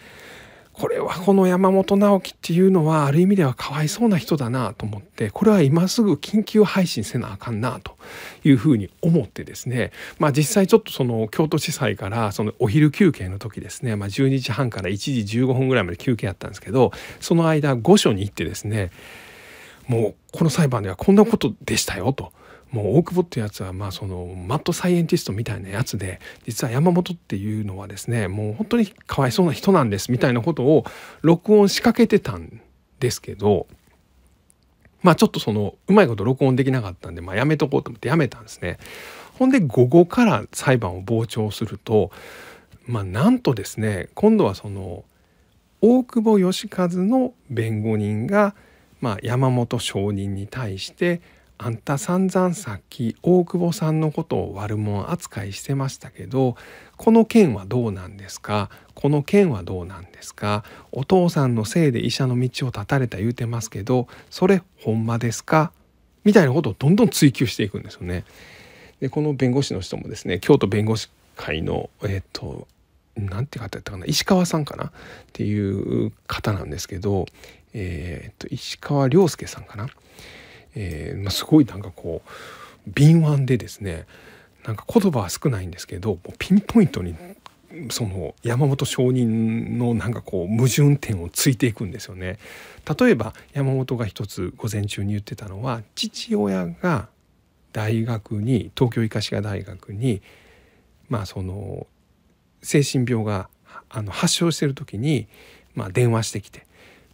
これはこの山本直樹っていうのはある意味ではかわいそうな人だなと思ってこれは今すぐ緊急配信せなあかんなというふうに思ってですねまあ実際ちょっとその京都地裁からそのお昼休憩の時ですねまあ12時半から1時15分ぐらいまで休憩あったんですけどその間御所に行ってですねもうこの裁判ではこんなことでしたよと。もう大久保っていうやつはまあそのマッドサイエンティストみたいなやつで実は山本っていうのはですねもう本当にかわいそうな人なんですみたいなことを録音仕掛けてたんですけどまあちょっとそのうまいこと録音できなかったんで、まあ、やめとこうと思ってやめたんですね。ほんで午後から裁判を傍聴するとまあなんとですね今度はその大久保義和の弁護人が「まあ、山本証人に対して「あんた散々さっき大久保さんのことを悪者扱いしてましたけどこの件はどうなんですかこの件はどうなんですかお父さんのせいで医者の道を断たれた言うてますけどそれほんまですか?」みたいなことをどんどん追求していくんですよね。でこの弁護士の人もですね京都弁護士会のえっと何て方やったかな石川さんかなっていう方なんですけどえー、と石川亮介さんかな、えー、まあ、すごいなんかこう敏腕でですねなんか言葉は少ないんですけどピンポイントにその山本証人のなんかこう矛盾点をついていくんですよね。例えば山本が一つ午前中に言ってたのは父親が大学に東京医科歯科大学にまあその精神病があの発症してる時に、まあ、電話してきて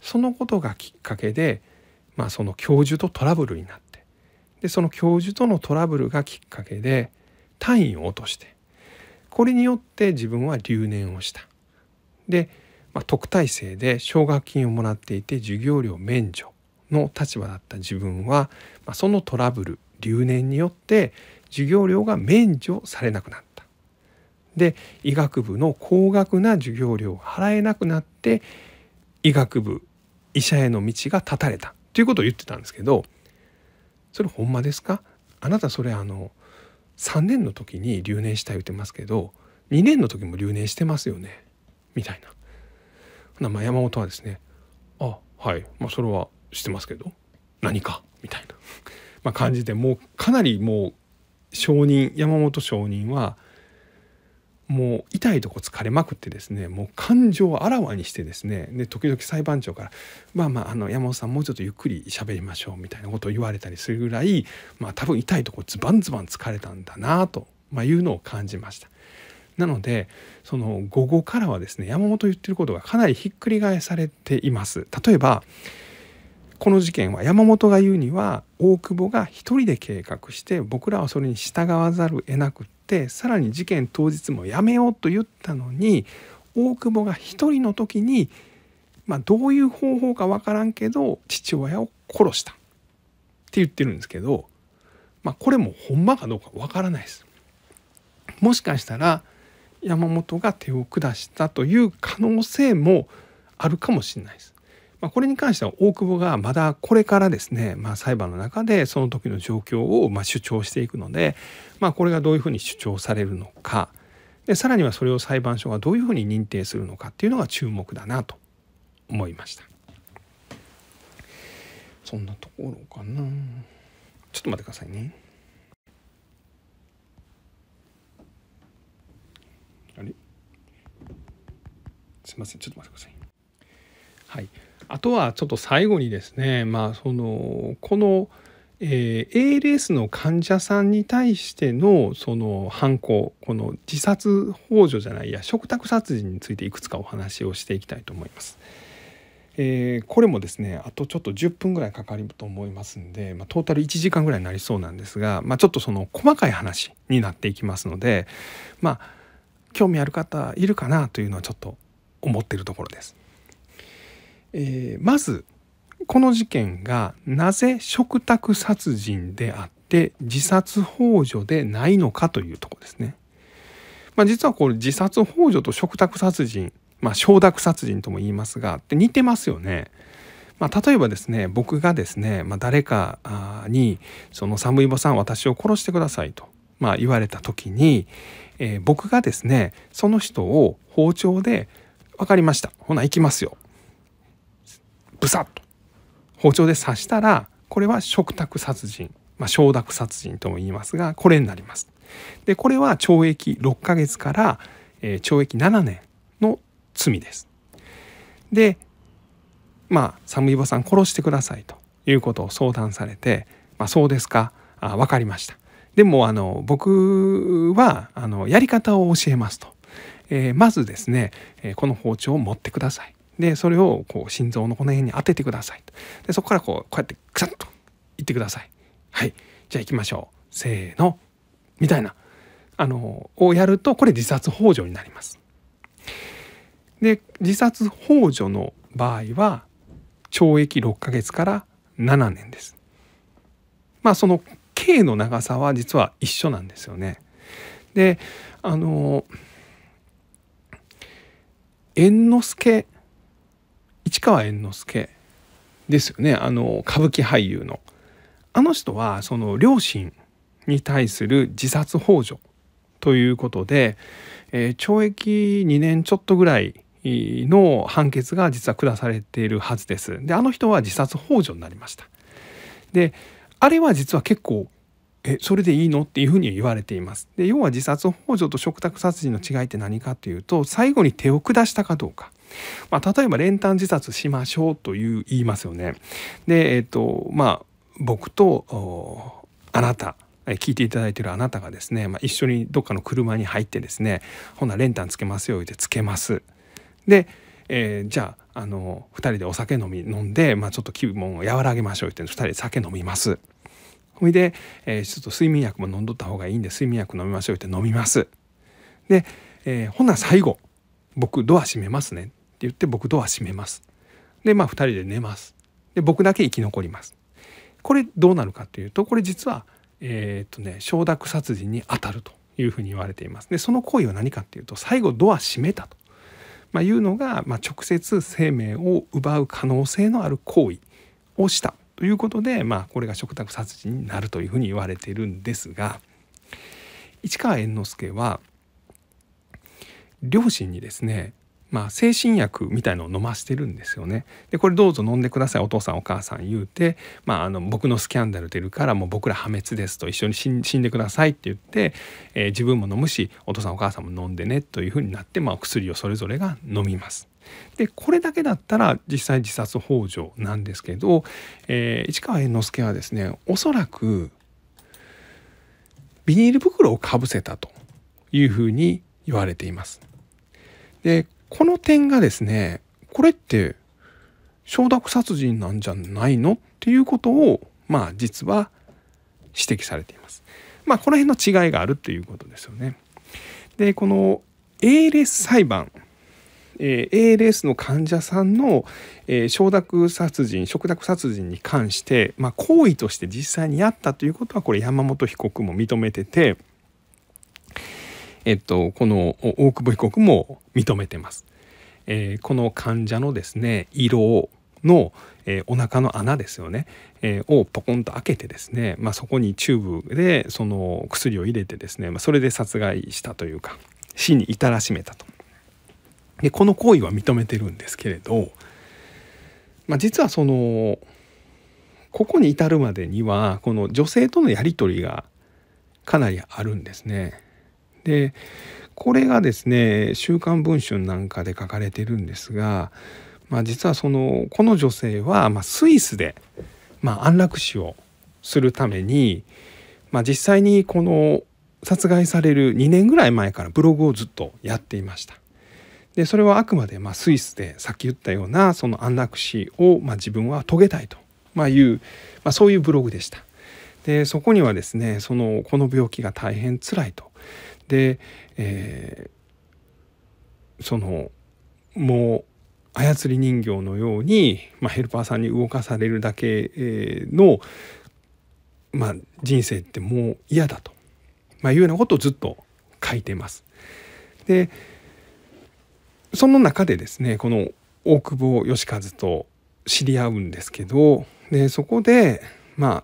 そのことがきっかけで、まあ、その教授とトラブルになってでその教授とのトラブルがきっかけで単位を落としてこれによって自分は留年をした。で、まあ、特待生で奨学金をもらっていて授業料免除の立場だった自分は、まあ、そのトラブル留年によって授業料が免除されなくなった。で医学部の高額な授業料を払えなくなって医学部医者への道が断たれたということを言ってたんですけどそれほんまですかあなたそれあの3年の時に留年した言ってますけど2年の時も留年してますよねみたいな。まあ、山本はですね「あはい、まあ、それはしてますけど何か」みたいな、まあ、感じでもうかなりもう証人山本証人はもう痛いとこ疲れまくってですねもう感情をあらわにしてですねで時々裁判長から「まあまああの山本さんもうちょっとゆっくり喋りましょう」みたいなことを言われたりするぐらい、まあ、多分痛いとこズバンズバン疲れたんだなと、まあ、いうのを感じました。なのでその午後からはですね山本言ってることがかなりひっくり返されています。例えばこの事件は山本が言うには大久保が一人で計画して僕らはそれに従わざるを得なくっってさらに事件当日もやめようと言ったのに大久保が一人の時に、まあ、どういう方法か分からんけど父親を殺したって言ってるんですけど、まあ、これもほんまかどうか分からないです。もしかしたら山本が手を下したという可能性もあるかもしれないです。まあ、これに関しては大久保がまだこれからですね、まあ、裁判の中でその時の状況をま主張していくので、まあ、これがどういうふうに主張されるのかでさらにはそれを裁判所がどういうふうに認定するのかっていうのが注目だなと思いました。そんなところかなちょっと待ってくださいね。あれすいませんちょっと待ってください。はいあとはちょっと最後にですねまあそのこの、えー、ALS の患者さんに対してのその犯行この自殺ほ助じゃないや嘱託殺人についていくつかお話をしていきたいと思います。えー、これもですねあとちょっと10分ぐらいかかると思いますんで、まあ、トータル1時間ぐらいになりそうなんですが、まあ、ちょっとその細かい話になっていきますのでまあ興味ある方いるかなというのはちょっと思ってるところです。えー、まずこの事件がなぜ嘱託殺人であって自殺ほう助でないのかというとこですね。まあ、実はこれ自殺ほう助と嘱託殺人、まあ、承諾殺人とも言いますがって似てますよね。まあ、例えばですね僕がですね、まあ、誰かにその「寒い場さん私を殺してくださいと」まあ、言われた時に、えー、僕がですねその人を包丁で「分かりましたほな行きますよ」ブサッと包丁で刺したらこれは嘱託殺人、まあ、承諾殺人とも言いますがこれになります。でこれは懲役6ヶ月から、えー、懲役7年の罪です。でまあ寒い場さん殺してくださいということを相談されて「まあ、そうですかあ分かりました」でもあの僕はあのやり方を教えますと、えー、まずですね、えこの包丁を持ってくださいでそれをこう心臓のこの辺に当ててくださいでそこからこうこうやってくさっといってくださいはいじゃあ行きましょうせーのみたいなあのをやるとこれ自殺ほ助になりますで自殺ほ助の場合は懲役6ヶ月から7年ですまあその刑の長さは実は一緒なんですよねであの猿之助市川猿之助ですよねあの歌舞伎俳優の。あの人はその両親に対する自殺ほ助ということで、えー、懲役2年ちょっとぐらいの判決が実は下されているはずです。であの人は自殺ほ助になりました。であれは実は結構えそれでいいのっていうふうに言われています。で要は自殺ほ助と嘱託殺人の違いって何かというと最後に手を下したかどうかまあ、例えば練炭自殺しましょうという言いますよね。で、えっと、まあ、僕とあなた聞いていただいてるあなたがですね、まあ、一緒にどっかの車に入ってですねほな練炭つけますよ言ってつけますで、えー、じゃああの2人でお酒飲み飲んで、まあ、ちょっと気分を和らげましょう言って2人で酒飲みますほいで、えー、ちょっと睡眠薬も飲んどった方がいいんで睡眠薬飲みましょう言って飲みますで、えー、ほな最後僕ドア閉めますね言って僕ドア閉めます。でまあ2人で寝ます。で僕だけ生き残ります。これどうなるかというとこれ実はえー、っとね承諾殺人に当たるというふうに言われています。でその行為は何かっていうと最後ドア閉めたと、まあ、いうのが、まあ、直接生命を奪う可能性のある行為をしたということで、まあ、これが食卓殺人になるというふうに言われているんですが市川猿之助は両親にですねまあ、精神薬みたいのを飲ませてるんですよね。でこれどうぞ飲んでくださいお父さんお母さん言うて、まあ、あの僕のスキャンダル出るからもう僕ら破滅ですと一緒に死んでくださいって言って、えー、自分も飲むしお父さんお母さんも飲んでねというふうになって、まあ、薬をそれぞれが飲みます。でこれだけだったら実際自殺幇助なんですけど、えー、市川猿之助はですねおそらくビニール袋をかぶせたというふうに言われています。でこの点がですね、これって承諾殺人なんじゃないのっていうことを、まあ実は指摘されています。まあこの辺の違いがあるっていうことですよね。で、この ALS 裁判、えー、ALS の患者さんの、えー、承諾殺人、嘱託殺人に関して、まあ行為として実際にやったということは、これ山本被告も認めてて、えっと、この大久保被告も認めてます。えー、この患者のですね色の、えー、お腹の穴ですよね、えー、をポコンと開けてですね、まあ、そこにチューブでその薬を入れてですね、まあ、それで殺害したというか死に至らしめたと。でこの行為は認めてるんですけれど、まあ、実はそのここに至るまでにはこの女性とのやり取りがかなりあるんですね。でこれがですね「週刊文春」なんかで書かれてるんですが、まあ、実はそのこの女性は、まあ、スイスで、まあ、安楽死をするために、まあ、実際にこの殺害される2年ぐらい前からブログをずっとやっていました。でそれはあくまでまあスイスでさっき言ったようなその安楽死をまあ自分は遂げたいとまあいう、まあ、そういうブログでした。でそこにはですねそのこの病気が大変つらいとで、えー、そのもう操り人形のように、まあ、ヘルパーさんに動かされるだけの、まあ、人生ってもう嫌だと、まあ、いうようなことをずっと書いてます。でその中でですねこの大久保義和と知り合うんですけどでそこでまあ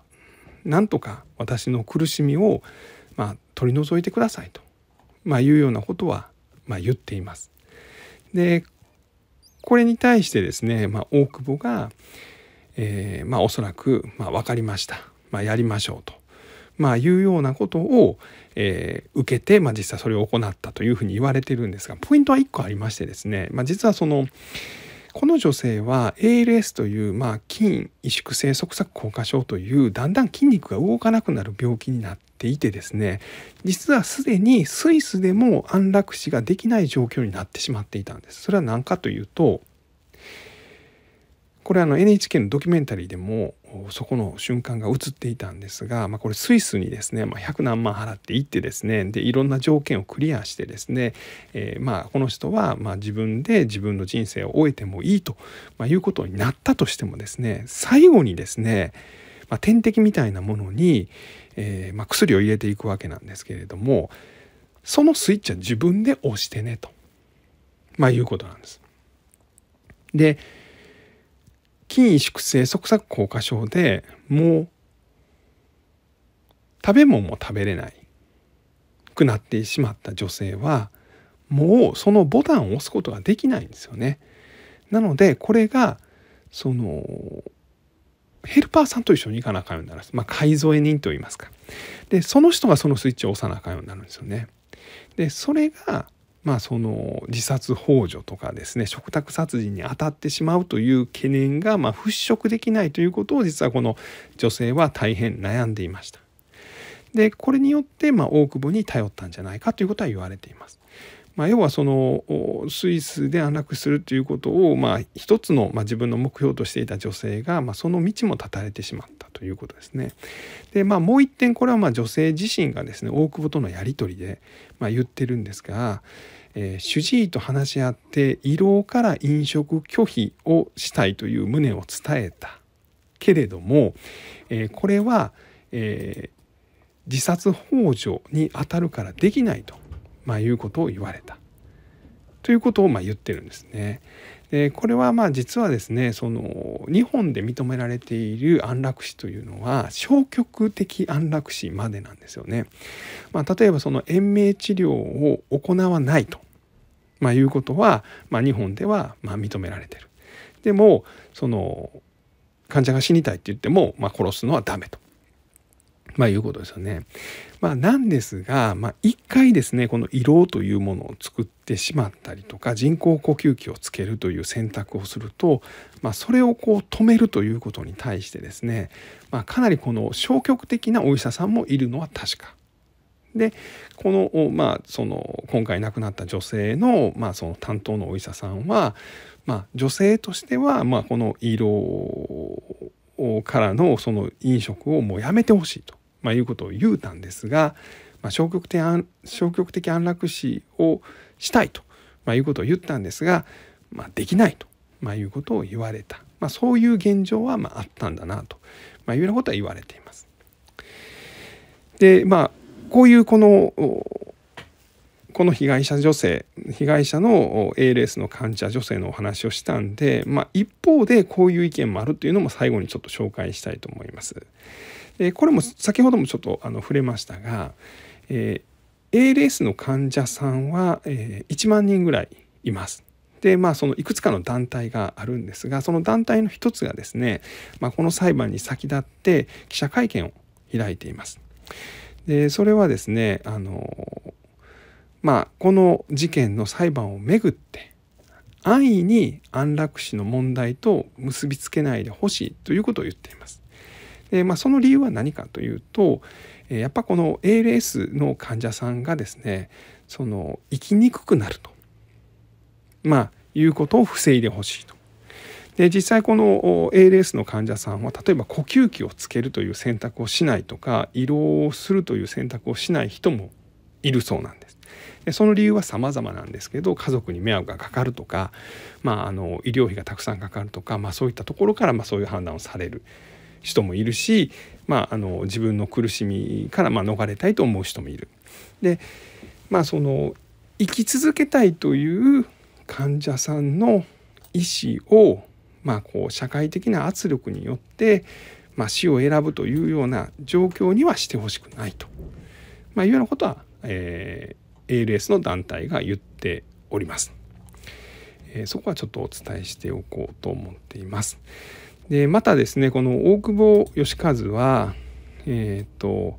なんとか私の苦しみを、まあ、取り除いてくださいとまあ、いうようなことは、まあ、言っています。でこれに対してですね、まあ、大久保が、えー、まあ、おそらく、まあ、分かりました、まあ、やりましょうと、まあ、いうようなことを、えー、受けて、まあ、実際それを行ったというふうに言われてるんですがポイントは1個ありましてですね、まあ、実はそのこの女性は ALS という、まあ、筋萎縮性側索硬化症というだんだん筋肉が動かなくなる病気になっていてですね実はすでにスイスでも安楽死ができない状況になってしまっていたんです。それは何かというとこれあの NHK のドキュメンタリーでもそこの瞬間が映っていたんですが、まあ、これスイスにですね、まあ、100何万払って行ってですねでいろんな条件をクリアしてですね、えー、まあこの人はま自分で自分の人生を終えてもいいと、まいうことになったとしてもですね最後にですね、まあ、天敵みたいなものにえー、まあ、薬を入れていくわけなんですけれどもそのスイッチは自分で押してねと、まあ、いうことなんです。で筋萎縮性側索硬化症でもう食べ物も食べれないくなってしまった女性はもうそのボタンを押すことができないんですよね。なのでこれがそのヘルパーさんと一緒に行かなあかんようになるんです。まあ、添造人と言いますか。で、その人がそのスイッチを押さなあかんようになるんですよね。で、それが、まあ、その自殺幇助とかですね嘱託殺人に当たってしまうという懸念がまあ、払拭できないということを実はこの女性は大変悩んでいました。でこれによってまあ、大久保に頼ったんじゃないかということは言われています。まあ、要はそのスイスで安楽するということを、まあ、一つの、まあ、自分の目標としていた女性が、まあ、その道も断たれてしまったということですね。でまあもう一点これはまあ女性自身がですね大久保とのやり取りで、まあ、言ってるんですが、えー、主治医と話し合って胃ろから飲食拒否をしたいという旨を伝えたけれども、えー、これは、えー、自殺幇助にあたるからできないと。まあ、いうことを言われたということをま言ってるんですね。でこれはまあ実はですねその日本で認められている安楽死というのは消極的安楽死までなんですよね。まあ、例えばその延命治療を行わないと、まあ、いうことは、まあ、日本ではま認められてる。でもその患者が死にたいって言っても、ま殺すのはダメと。まあ、いうことですよね。まあ、なんですが、まあ、一回ですねこの胃ろうというものを作ってしまったりとか人工呼吸器をつけるという選択をすると、まあ、それをこう止めるということに対してですね、まあ、かなりこの消極的なお医者さんもいるのは確か。でこの,、まあ、その今回亡くなった女性の,、まあその担当のお医者さんは、まあ、女性としては、まあ、この胃ろうからのその飲食をもうやめてほしいと。まあ、いうことを言うたんですが、まあ、消極的消極的安楽死をしたいと、まあ、いうことを言ったんですが、まあ、できないと、まあ、いうことを言われた、まあ、そういう現状はまああったんだなと、まあ、いうようなことは言われています。でまあこういうこのこの被害者女性被害者の A l s の患者女性のお話をしたんで、まあ、一方でこういう意見もあるというのも最後にちょっと紹介したいと思います。えこれも先ほどもちょっとあの触れましたが、え ALS の患者さんは、え1万人ぐらいいます。でまあそのいくつかの団体があるんですがその団体の一つがですね、まあ、この裁判に先立って記者会見を開いています。でそれはですねあの、まあ、この事件の裁判をめぐって安易に安楽死の問題と結びつけないでほしいということを言っています。で、まあ、その理由は何かというとやっぱこの ALS の患者さんがですねその生きにくくなると、まあ、いうことを防いでほしいと。で実際この ALS の患者さんは例えば呼吸器をつけるという選択をしないとか胃ろをするという選択をしない人もいるそうなんです。でその理由は様々なんですけど家族に迷惑がかかるとか、まあ、あの医療費がたくさんかかるとか、まあ、そういったところからまあそういう判断をされる人もいるし、まあ、あの自分の苦しみからまあ逃れたいと思う人もいる。でまあその生き続けたいという患者さんの意思を、まあ、こう社会的な圧力によって、まあ、死を選ぶというような状況にはしてほしくないと、まあ、いうようなことは、えー、ALS の団体が言っております。えー、そこはちょっとお伝えしておこうと思っています。でまたですねこの大久保義和はえっ、ー、と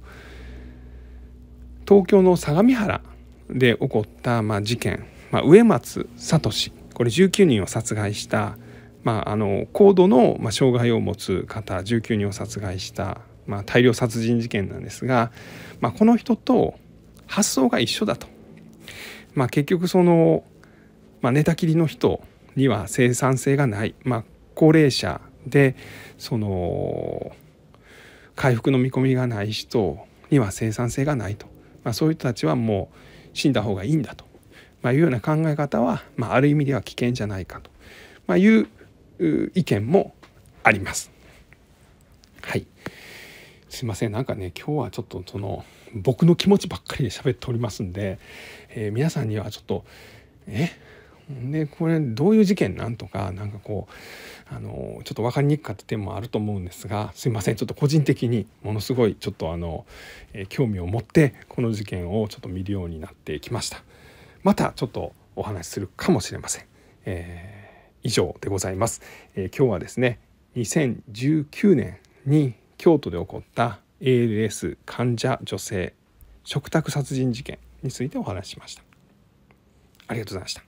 東京の相模原で起こった、まあ、事件、まあ、植松聡これ19人を殺害した、まあ、あの高度の、まあ、障害を持つ方19人を殺害した、まあ、大量殺人事件なんですが、まあ、この人と発想が一緒だと。まあ、結局その、まあ、寝たきりの人には生産性がない、まあ、高齢者でその回復の見込みがない人には生産性がないと、まあ、そういう人たちはもう死んだ方がいいんだと、まあ、いうような考え方は、まあ、ある意味では危険じゃないかと、まあ、いう意見もあります。はいすいませんなんかね今日はちょっとその僕の気持ちばっかりで喋っておりますんで、えー、皆さんにはちょっとえでこれどういう事件なんとかなんかこうあのちょっと分かりにくかった点もあると思うんですがすいませんちょっと個人的にものすごいちょっとあの、え興味を持ってこの事件をちょっと見るようになってきましたまたちょっとお話しするかもしれません、えー、以上でございます、えー、今日はですね2019年に京都で起こった ALS 患者女性嘱託殺人事件についてお話ししましたありがとうございました